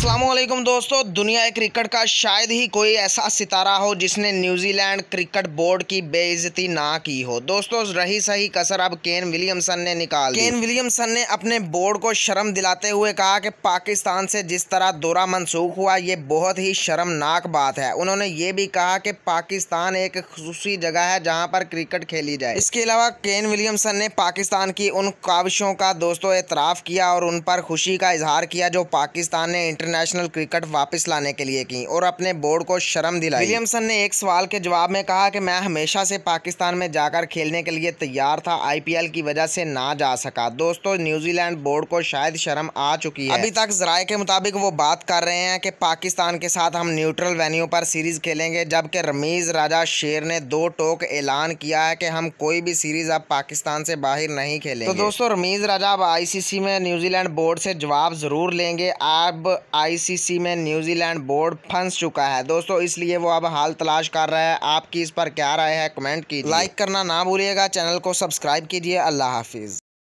असलम दोस्तों दुनिया क्रिकेट का शायद ही कोई ऐसा सितारा हो जिसने न्यूजीलैंड क्रिकेट बोर्ड की बेइज्जती ना की हो दोस्तों रही सही कसर अब केन विलियमसन ने निकाल केन विलियमसन ने अपने बोर्ड को शर्म दिलाते हुए कहा कि पाकिस्तान से जिस तरह दौरा मनसूख हुआ ये बहुत ही शर्मनाक बात है उन्होंने ये भी कहा कि पाकिस्तान एक खूस जगह है जहाँ पर क्रिकेट खेली जाए इसके अलावा केन विलियमसन ने पाकिस्तान की उन काविशों का दोस्तों एतराफ़ किया और उन पर खुशी का इजहार किया जो पाकिस्तान ने इंटरनेट इंटरनेशनल क्रिकेट वापस लाने के लिए की और अपने बोर्ड को शर्म दिलाई विलियमसन ने एक सवाल के जवाब में कहा कि मैं हमेशा से पाकिस्तान में जाकर खेलने के लिए तैयार था आईपीएल की वजह से ना जा सका दोस्तों न्यूजीलैंड बोर्ड को शायद शर्म आ चुकी है अभी तक जराये के मुताबिक वो बात कर रहे हैं कि पाकिस्तान के साथ हम न्यूट्रल वेन्यू पर सीरीज खेलेंगे जबकि रमीज राजा शेर ने दो टोक ऐलान किया है कि हम कोई भी सीरीज अब पाकिस्तान से बाहर नहीं खेलेंगे तो दोस्तों रमीज राजा अब आईसीसी में न्यूजीलैंड बोर्ड से जवाब जरूर लेंगे अब आईसीसी में न्यूजीलैंड बोर्ड फंस चुका है दोस्तों इसलिए वो अब हाल तलाश कर रहा है आपकी इस पर क्या राय है कमेंट कीजिए लाइक करना ना भूलिएगा चैनल को सब्सक्राइब कीजिए अल्लाह हाफिज़